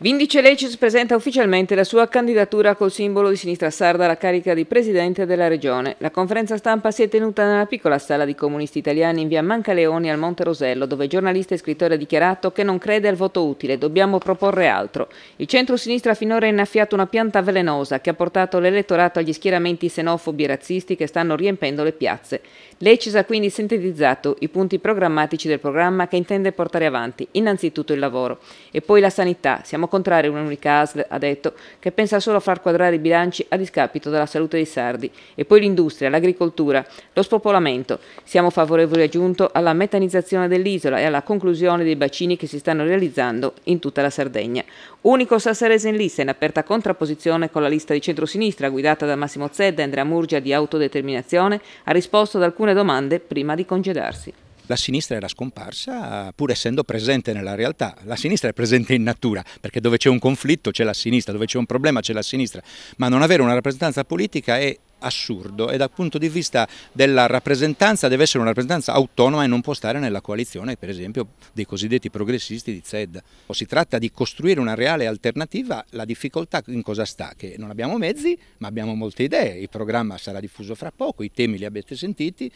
Vindice Lecis presenta ufficialmente la sua candidatura col simbolo di sinistra sarda alla carica di presidente della regione. La conferenza stampa si è tenuta nella piccola sala di comunisti italiani in via Mancaleoni al Monte Rosello, dove giornalista e scrittore ha dichiarato che non crede al voto utile, dobbiamo proporre altro. Il centro-sinistra finora ha innaffiato una pianta velenosa che ha portato l'elettorato agli schieramenti xenofobi e razzisti che stanno riempendo le piazze. Lecis ha quindi sintetizzato i punti programmatici del programma che intende portare avanti, innanzitutto il lavoro e poi la sanità. Siamo siamo contrari a un'unica ASL, ha detto, che pensa solo a far quadrare i bilanci a discapito della salute dei sardi. E poi l'industria, l'agricoltura, lo spopolamento. Siamo favorevoli, aggiunto, alla metanizzazione dell'isola e alla conclusione dei bacini che si stanno realizzando in tutta la Sardegna. Unico sassarese in lista in aperta contrapposizione con la lista di centrosinistra guidata da Massimo Zedda e Andrea Murgia di autodeterminazione ha risposto ad alcune domande prima di congedarsi la sinistra era scomparsa pur essendo presente nella realtà. La sinistra è presente in natura, perché dove c'è un conflitto c'è la sinistra, dove c'è un problema c'è la sinistra, ma non avere una rappresentanza politica è assurdo e dal punto di vista della rappresentanza deve essere una rappresentanza autonoma e non può stare nella coalizione per esempio dei cosiddetti progressisti di ZED. O Si tratta di costruire una reale alternativa, la difficoltà in cosa sta? Che non abbiamo mezzi ma abbiamo molte idee, il programma sarà diffuso fra poco, i temi li avete sentiti,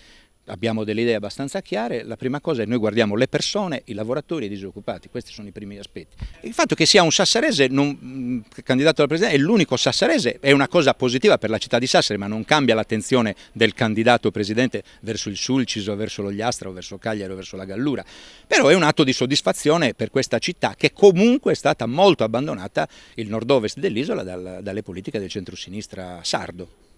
abbiamo delle idee abbastanza chiare, la prima cosa è che noi guardiamo le persone, i lavoratori e i disoccupati, questi sono i primi aspetti. Il fatto che sia un sassarese non, mm, candidato alla presidenza, è l'unico sassarese, è una cosa positiva per la città di Sassari, ma non cambia l'attenzione del candidato presidente verso il Sulciso, verso l'Ogliastro, verso Cagliari, verso la Gallura. Però è un atto di soddisfazione per questa città che comunque è stata molto abbandonata, il nord-ovest dell'isola, dalle politiche del centro-sinistra sardo.